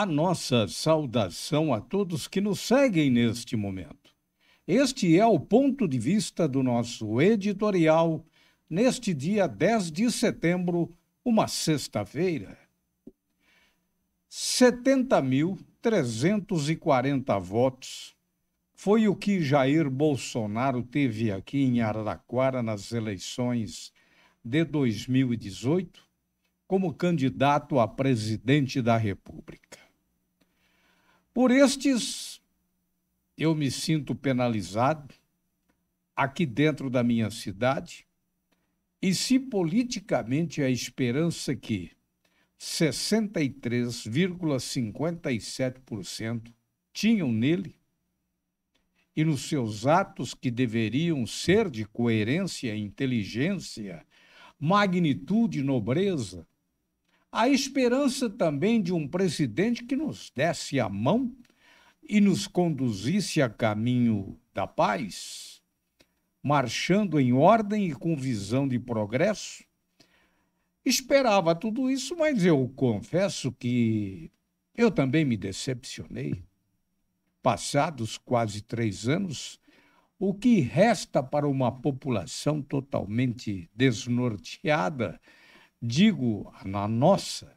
a nossa saudação a todos que nos seguem neste momento. Este é o ponto de vista do nosso editorial neste dia 10 de setembro, uma sexta-feira. 70.340 votos foi o que Jair Bolsonaro teve aqui em Araraquara nas eleições de 2018 como candidato a presidente da República. Por estes, eu me sinto penalizado aqui dentro da minha cidade. E se politicamente a esperança é que 63,57% tinham nele e nos seus atos que deveriam ser de coerência, inteligência, magnitude e nobreza, a esperança também de um presidente que nos desse a mão e nos conduzisse a caminho da paz, marchando em ordem e com visão de progresso. Esperava tudo isso, mas eu confesso que eu também me decepcionei. Passados quase três anos, o que resta para uma população totalmente desnorteada digo na nossa,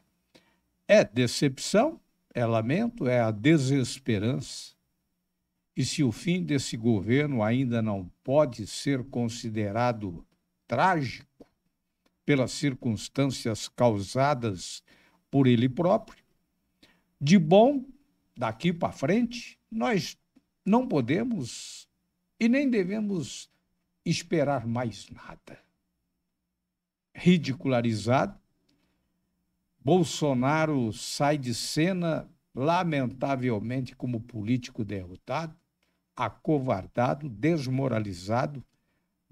é decepção, é lamento, é a desesperança. E se o fim desse governo ainda não pode ser considerado trágico pelas circunstâncias causadas por ele próprio, de bom, daqui para frente, nós não podemos e nem devemos esperar mais nada ridicularizado. Bolsonaro sai de cena, lamentavelmente, como político derrotado, acovardado, desmoralizado,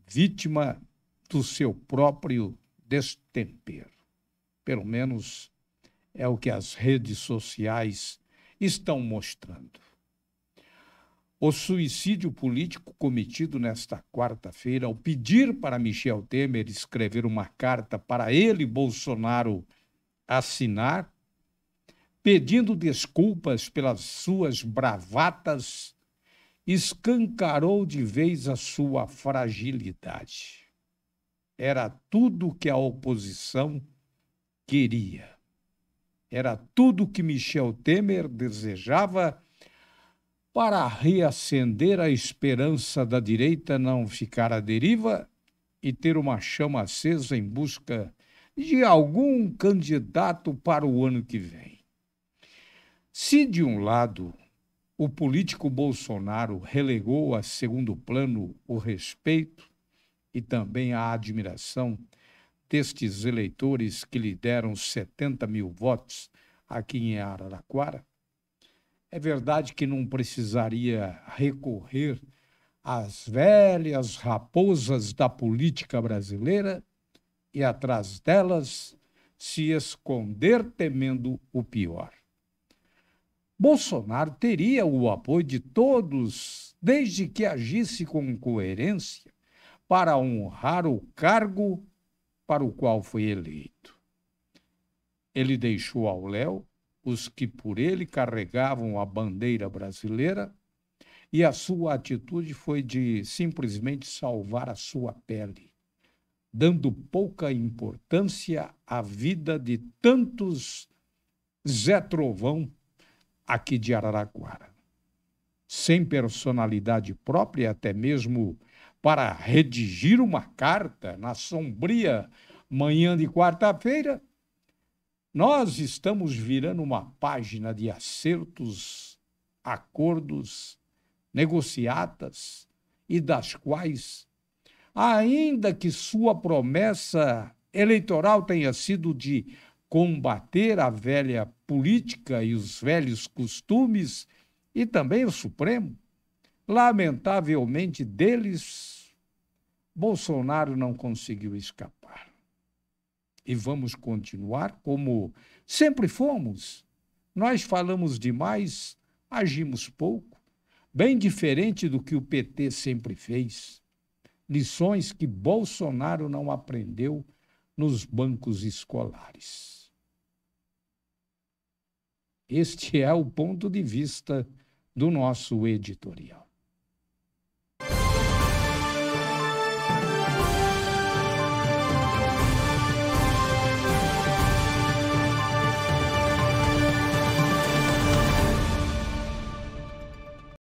vítima do seu próprio destempero. Pelo menos é o que as redes sociais estão mostrando. O suicídio político cometido nesta quarta-feira, ao pedir para Michel Temer escrever uma carta para ele, Bolsonaro, assinar, pedindo desculpas pelas suas bravatas, escancarou de vez a sua fragilidade. Era tudo que a oposição queria. Era tudo que Michel Temer desejava para reacender a esperança da direita não ficar à deriva e ter uma chama acesa em busca de algum candidato para o ano que vem. Se, de um lado, o político Bolsonaro relegou a segundo plano o respeito e também a admiração destes eleitores que lhe deram 70 mil votos aqui em Araraquara, é verdade que não precisaria recorrer às velhas raposas da política brasileira e atrás delas se esconder temendo o pior. Bolsonaro teria o apoio de todos desde que agisse com coerência para honrar o cargo para o qual foi eleito. Ele deixou ao léu os que por ele carregavam a bandeira brasileira, e a sua atitude foi de simplesmente salvar a sua pele, dando pouca importância à vida de tantos Zé Trovão aqui de Araraquara. Sem personalidade própria, até mesmo para redigir uma carta na sombria manhã de quarta-feira, nós estamos virando uma página de acertos, acordos, negociatas e das quais, ainda que sua promessa eleitoral tenha sido de combater a velha política e os velhos costumes, e também o Supremo, lamentavelmente deles, Bolsonaro não conseguiu escapar e vamos continuar como sempre fomos. Nós falamos demais, agimos pouco, bem diferente do que o PT sempre fez. Lições que Bolsonaro não aprendeu nos bancos escolares. Este é o ponto de vista do nosso editorial.